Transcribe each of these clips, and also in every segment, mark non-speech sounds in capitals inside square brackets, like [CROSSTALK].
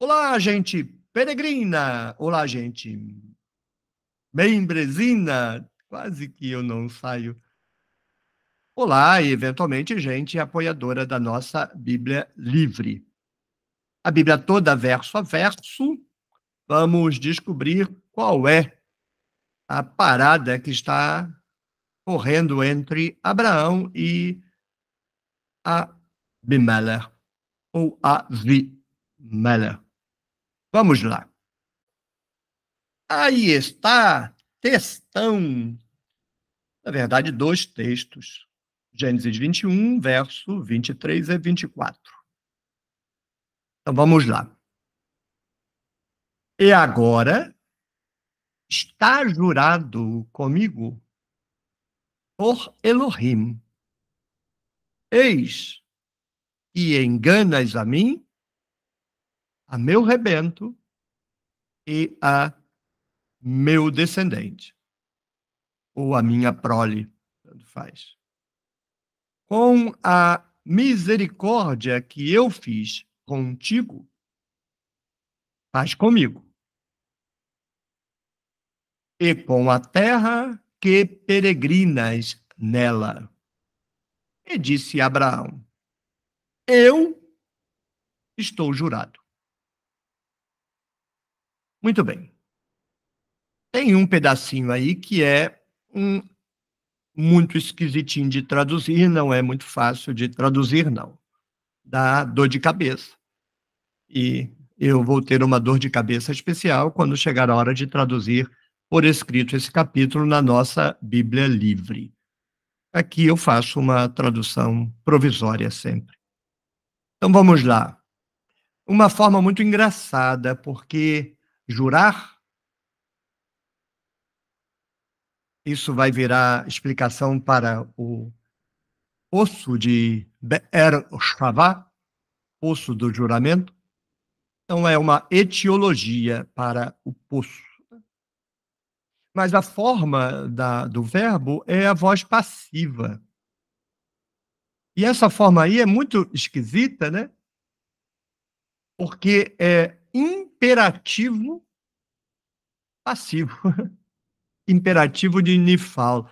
Olá, gente peregrina! Olá, gente membresina! Quase que eu não saio. Olá, e eventualmente, gente apoiadora da nossa Bíblia Livre. A Bíblia toda, verso a verso, vamos descobrir qual é a parada que está correndo entre Abraão e Abimelech, ou Avimelech. Vamos lá. Aí está textão. Na verdade, dois textos. Gênesis 21, verso 23 e 24. Então vamos lá. E agora está jurado comigo por Elohim. Eis que enganas a mim a meu rebento e a meu descendente, ou a minha prole, tanto faz. Com a misericórdia que eu fiz contigo, faz comigo. E com a terra que peregrinas nela. E disse Abraão: Eu estou jurado. Muito bem. Tem um pedacinho aí que é um muito esquisitinho de traduzir, não é muito fácil de traduzir, não. Dá dor de cabeça. E eu vou ter uma dor de cabeça especial quando chegar a hora de traduzir por escrito esse capítulo na nossa Bíblia Livre. Aqui eu faço uma tradução provisória sempre. Então vamos lá. Uma forma muito engraçada, porque jurar? Isso vai virar explicação para o poço de Be'er Shavá, poço do juramento. Então, é uma etiologia para o poço. Mas a forma da, do verbo é a voz passiva. E essa forma aí é muito esquisita, né? Porque é imperativo passivo. [LAUGHS] imperativo de Nifal.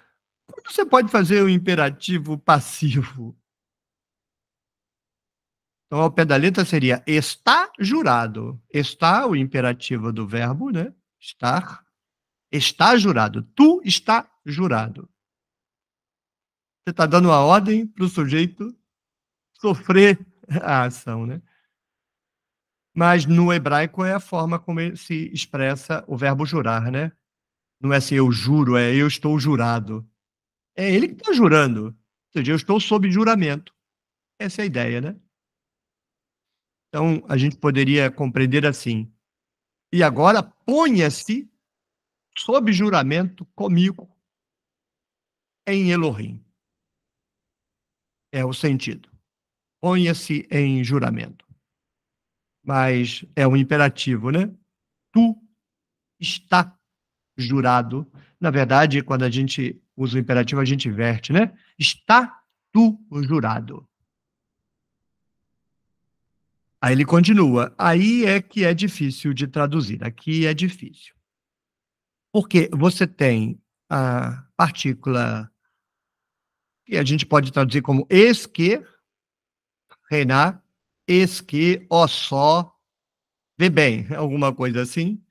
Como você pode fazer o imperativo passivo? Então, ao pé da letra seria está jurado. Está, o imperativo do verbo, né? Estar. Está jurado. Tu está jurado. Você está dando a ordem para o sujeito sofrer a ação, né? Mas no hebraico é a forma como se expressa o verbo jurar, né? Não é assim, eu juro, é eu estou jurado. É ele que está jurando. Ou seja, eu estou sob juramento. Essa é a ideia, né? Então, a gente poderia compreender assim. E agora, ponha-se sob juramento comigo em Elohim. É o sentido. Ponha-se em juramento mas é um imperativo, né? Tu está jurado. Na verdade, quando a gente usa o imperativo, a gente inverte, né? Está tu jurado. Aí ele continua. Aí é que é difícil de traduzir. Aqui é difícil. Porque você tem a partícula que a gente pode traduzir como esquer, reinar, eis que, ó só, vê bem, alguma coisa assim,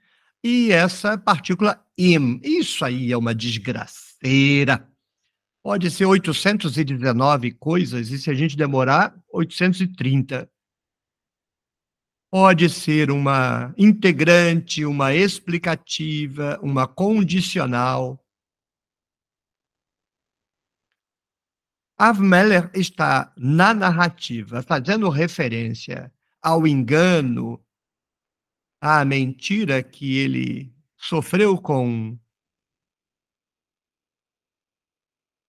e essa partícula im. Isso aí é uma desgraceira. Pode ser 819 coisas, e se a gente demorar, 830. Pode ser uma integrante, uma explicativa, uma condicional. Avmeller está na narrativa fazendo referência ao engano, à mentira que ele sofreu com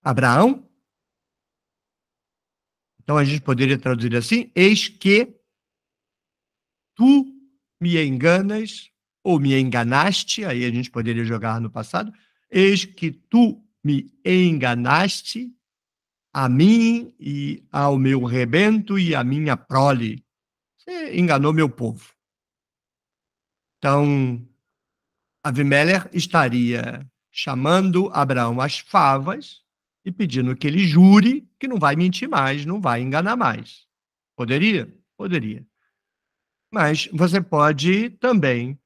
Abraão. Então a gente poderia traduzir assim: eis que tu me enganas ou me enganaste, aí a gente poderia jogar no passado, eis que tu me enganaste a mim e ao meu rebento e à minha prole. Você enganou meu povo. Então, Avimelech estaria chamando Abraão às favas e pedindo que ele jure que não vai mentir mais, não vai enganar mais. Poderia? Poderia. Mas você pode também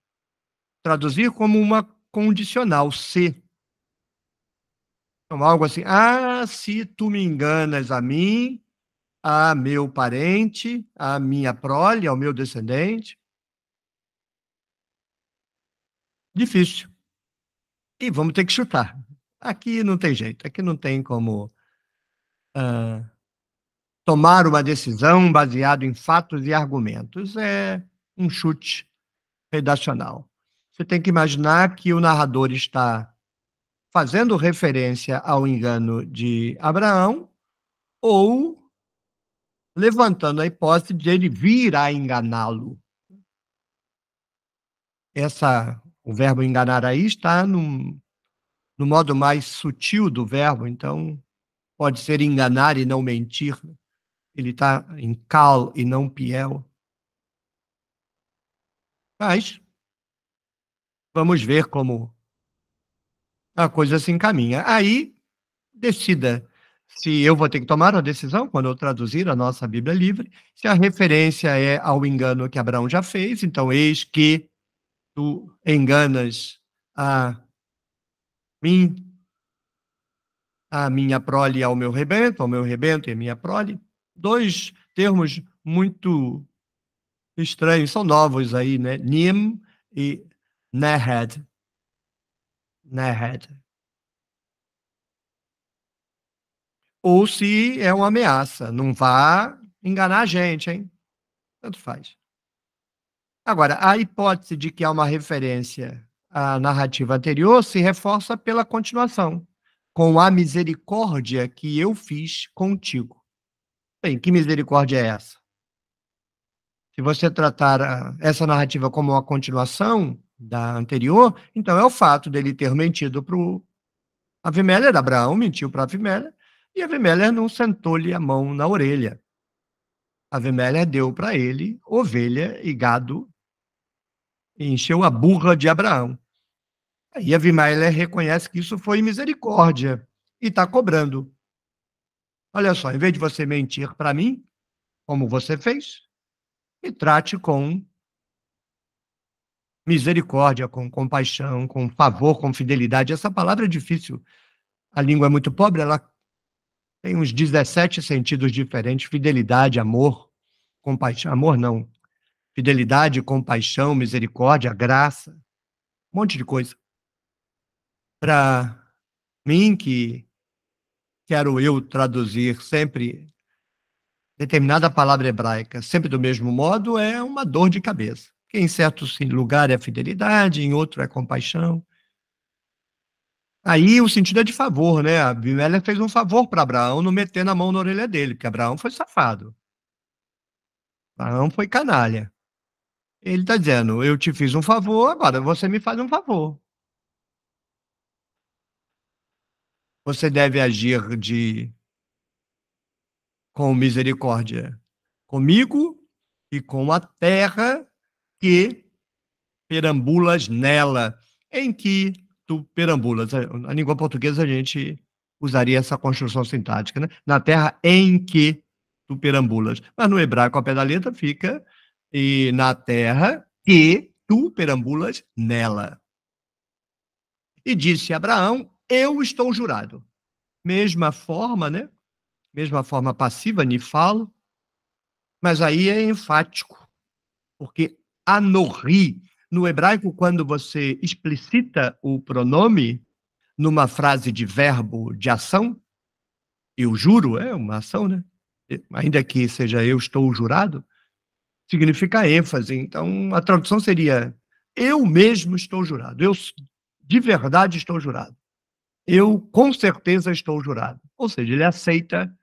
traduzir como uma condicional se então, algo assim, ah, se tu me enganas a mim, a meu parente, a minha prole, ao meu descendente. Difícil. E vamos ter que chutar. Aqui não tem jeito, aqui não tem como tomar uma decisão baseada em fatos e argumentos. É um chute redacional. Você tem que imaginar que o narrador está fazendo referência ao engano de Abraão, ou levantando a hipótese de ele vir a enganá-lo. Essa, o verbo enganar aí está num, no modo mais sutil do verbo, então pode ser enganar e não mentir. Ele está em cal e não piel. Mas vamos ver como a coisa se encaminha. Aí, decida se eu vou ter que tomar uma decisão quando eu traduzir a nossa Bíblia livre, se a referência é ao engano que Abraão já fez, então eis que tu enganas a mim, a minha prole e ao meu rebento, ao meu rebento e a minha prole. Dois termos muito estranhos, são novos aí, né? Nim e Nehed. Né. Ou se é uma ameaça. Não vá enganar a gente, hein? Tanto faz. Agora, a hipótese de que há uma referência à narrativa anterior se reforça pela continuação, com a misericórdia que eu fiz contigo. Bem, que misericórdia é essa? Se você tratar essa narrativa como uma continuação, da anterior, então é o fato dele ter mentido para o Avimelher, Abraão mentiu para Avimelher, e Avimelher não sentou-lhe a mão na orelha. Avimelher deu para ele ovelha e gado, e encheu a burra de Abraão. Aí Avimelher reconhece que isso foi misericórdia e está cobrando. Olha só, em vez de você mentir para mim, como você fez, me trate com misericórdia, com compaixão, com favor, com fidelidade. Essa palavra é difícil. A língua é muito pobre, ela tem uns 17 sentidos diferentes: fidelidade, amor, compaixão. Amor não. Fidelidade, compaixão, misericórdia, graça, um monte de coisa. Para mim, que quero eu traduzir sempre determinada palavra hebraica, sempre do mesmo modo, é uma dor de cabeça que em certo lugar é fidelidade, em outro é compaixão. Aí o sentido é de favor, né? Abimelech fez um favor para Abraão não meter na mão na orelha dele, porque Abraão foi safado. Abraão foi canalha. Ele está dizendo: eu te fiz um favor, agora você me faz um favor. Você deve agir de com misericórdia comigo e com a terra que perambulas nela, em que tu perambulas. Na língua portuguesa a gente usaria essa construção sintática, né? Na terra em que tu perambulas. Mas no hebraico a pedaleta fica e na terra que tu perambulas nela. E disse Abraão: Eu estou jurado. Mesma forma, né? Mesma forma passiva, nem falo, mas aí é enfático, porque Anorri, No hebraico, quando você explicita o pronome numa frase de verbo de ação, eu juro, é uma ação, né? Ainda que seja eu estou jurado, significa ênfase. Então, a tradução seria eu mesmo estou jurado. Eu de verdade estou jurado. Eu com certeza estou jurado. Ou seja, ele aceita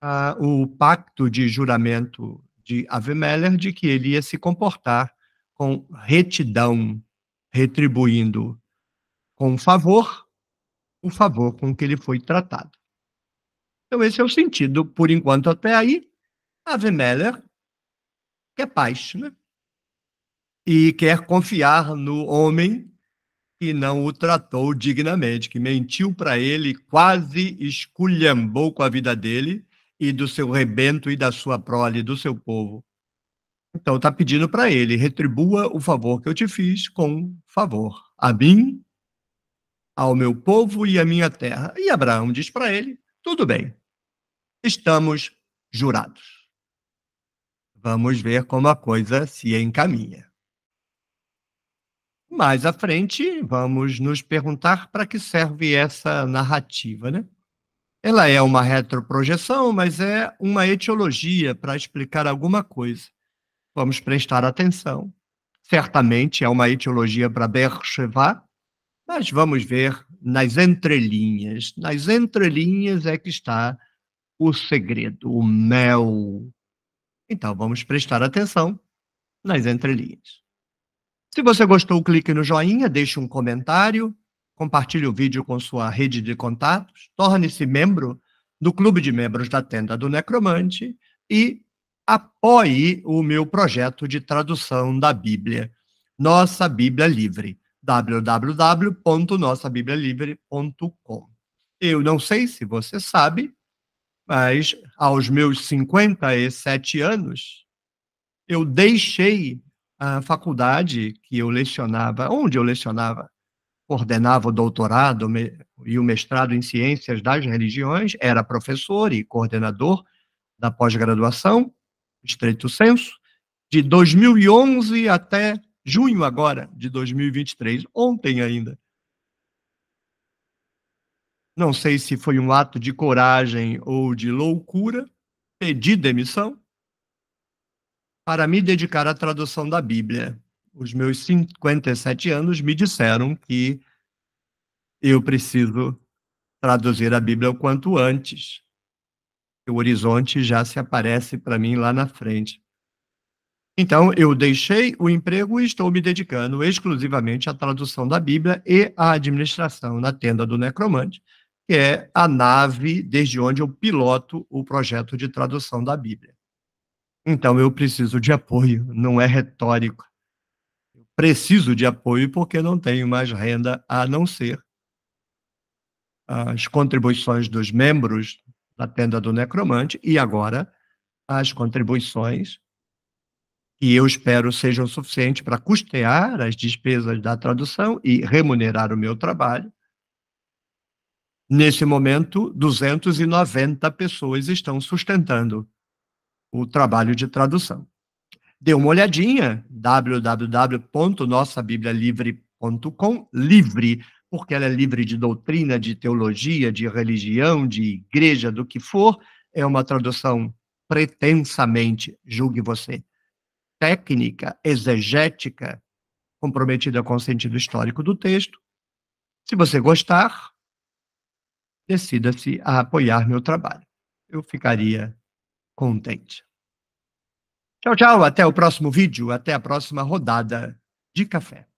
ah, o pacto de juramento de Avemeller de que ele ia se comportar com retidão, retribuindo com favor o favor com que ele foi tratado. Então, esse é o sentido, por enquanto, até aí. Avemeller quer é paz, né? E quer confiar no homem que não o tratou dignamente, que mentiu para ele, quase esculhambou com a vida dele e do seu rebento e da sua prole, do seu povo. Então está pedindo para ele: retribua o favor que eu te fiz com favor a mim, ao meu povo e à minha terra. E Abraão diz para ele: tudo bem, estamos jurados. Vamos ver como a coisa se encaminha. Mais à frente, vamos nos perguntar para que serve essa narrativa, né? Ela é uma retroprojeção, mas é uma etiologia para explicar alguma coisa. Vamos prestar atenção. Certamente é uma etiologia para Berchevá, mas vamos ver nas entrelinhas. Nas entrelinhas é que está o segredo, o mel. Então vamos prestar atenção nas entrelinhas. Se você gostou, clique no joinha, deixe um comentário compartilhe o vídeo com sua rede de contatos, torne-se membro do Clube de Membros da Tenda do Necromante e apoie o meu projeto de tradução da Bíblia, Nossa Bíblia Livre, www.nossabiblialivre.com. Eu não sei se você sabe, mas aos meus 57 anos, eu deixei a faculdade que eu lecionava, onde eu lecionava coordenava o doutorado e o mestrado em ciências das religiões, era professor e coordenador da pós-graduação, estreito senso, de 2011 até junho agora de 2023, ontem ainda. Não sei se foi um ato de coragem ou de loucura, pedi demissão para me dedicar à tradução da Bíblia os meus 57 anos me disseram que eu preciso traduzir a Bíblia o quanto antes. O horizonte já se aparece para mim lá na frente. Então, eu deixei o emprego e estou me dedicando exclusivamente à tradução da Bíblia e à administração na tenda do necromante, que é a nave desde onde eu piloto o projeto de tradução da Bíblia. Então, eu preciso de apoio, não é retórico preciso de apoio porque não tenho mais renda a não ser as contribuições dos membros da tenda do necromante e agora as contribuições que eu espero sejam suficientes para custear as despesas da tradução e remunerar o meu trabalho. Nesse momento, 290 pessoas estão sustentando o trabalho de tradução. Dê uma olhadinha, www.nossabiblialivre.com, livre, porque ela é livre de doutrina, de teologia, de religião, de igreja, do que for. É uma tradução pretensamente, julgue você, técnica, exegética, comprometida com o sentido histórico do texto. Se você gostar, decida-se a apoiar meu trabalho. Eu ficaria contente. Tchau, tchau. Até o próximo vídeo. Até a próxima rodada de café.